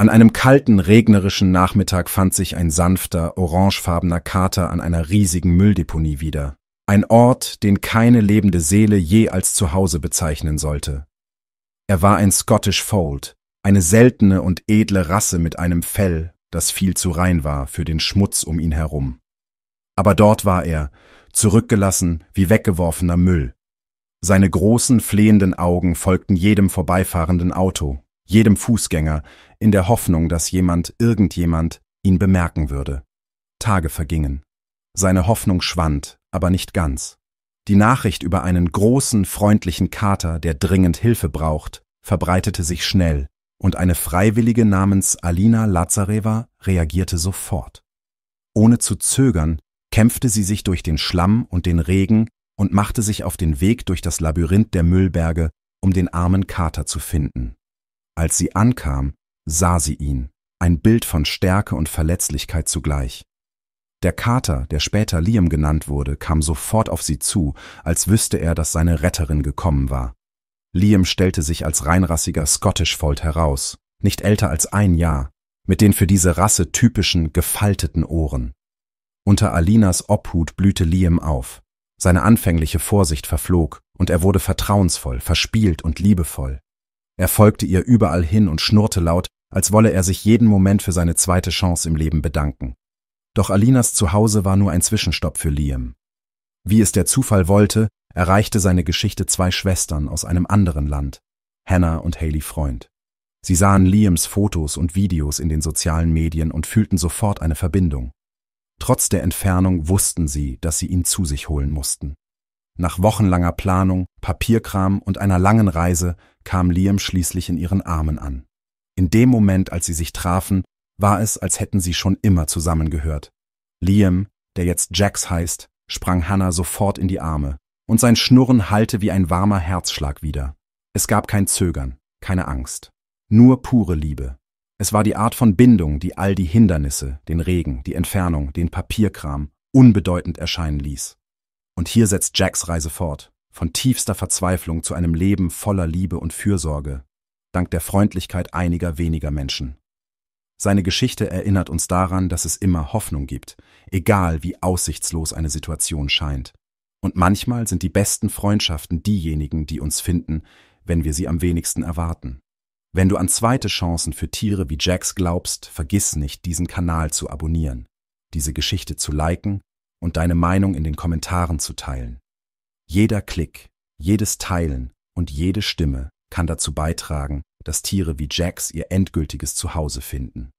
An einem kalten, regnerischen Nachmittag fand sich ein sanfter, orangefarbener Kater an einer riesigen Mülldeponie wieder. Ein Ort, den keine lebende Seele je als Zuhause bezeichnen sollte. Er war ein Scottish Fold, eine seltene und edle Rasse mit einem Fell, das viel zu rein war für den Schmutz um ihn herum. Aber dort war er, zurückgelassen wie weggeworfener Müll. Seine großen, flehenden Augen folgten jedem vorbeifahrenden Auto, jedem Fußgänger, in der Hoffnung, dass jemand, irgendjemand ihn bemerken würde. Tage vergingen. Seine Hoffnung schwand, aber nicht ganz. Die Nachricht über einen großen, freundlichen Kater, der dringend Hilfe braucht, verbreitete sich schnell, und eine Freiwillige namens Alina Lazareva reagierte sofort. Ohne zu zögern, kämpfte sie sich durch den Schlamm und den Regen und machte sich auf den Weg durch das Labyrinth der Müllberge, um den armen Kater zu finden. Als sie ankam, sah sie ihn, ein Bild von Stärke und Verletzlichkeit zugleich. Der Kater, der später Liam genannt wurde, kam sofort auf sie zu, als wüsste er, dass seine Retterin gekommen war. Liam stellte sich als reinrassiger Scottish-Fold heraus, nicht älter als ein Jahr, mit den für diese Rasse typischen gefalteten Ohren. Unter Alinas Obhut blühte Liam auf. Seine anfängliche Vorsicht verflog und er wurde vertrauensvoll, verspielt und liebevoll. Er folgte ihr überall hin und schnurrte laut, als wolle er sich jeden Moment für seine zweite Chance im Leben bedanken. Doch Alinas Zuhause war nur ein Zwischenstopp für Liam. Wie es der Zufall wollte, erreichte seine Geschichte zwei Schwestern aus einem anderen Land, Hannah und Haley Freund. Sie sahen Liams Fotos und Videos in den sozialen Medien und fühlten sofort eine Verbindung. Trotz der Entfernung wussten sie, dass sie ihn zu sich holen mussten. Nach wochenlanger Planung, Papierkram und einer langen Reise kam Liam schließlich in ihren Armen an. In dem Moment, als sie sich trafen, war es, als hätten sie schon immer zusammengehört. Liam, der jetzt Jax heißt, sprang Hannah sofort in die Arme, und sein Schnurren hallte wie ein warmer Herzschlag wieder. Es gab kein Zögern, keine Angst, nur pure Liebe. Es war die Art von Bindung, die all die Hindernisse, den Regen, die Entfernung, den Papierkram unbedeutend erscheinen ließ. Und hier setzt Jacks Reise fort, von tiefster Verzweiflung zu einem Leben voller Liebe und Fürsorge, dank der Freundlichkeit einiger weniger Menschen. Seine Geschichte erinnert uns daran, dass es immer Hoffnung gibt, egal wie aussichtslos eine Situation scheint. Und manchmal sind die besten Freundschaften diejenigen, die uns finden, wenn wir sie am wenigsten erwarten. Wenn du an zweite Chancen für Tiere wie Jacks glaubst, vergiss nicht, diesen Kanal zu abonnieren, diese Geschichte zu liken und deine Meinung in den Kommentaren zu teilen. Jeder Klick, jedes Teilen und jede Stimme kann dazu beitragen, dass Tiere wie Jax ihr endgültiges Zuhause finden.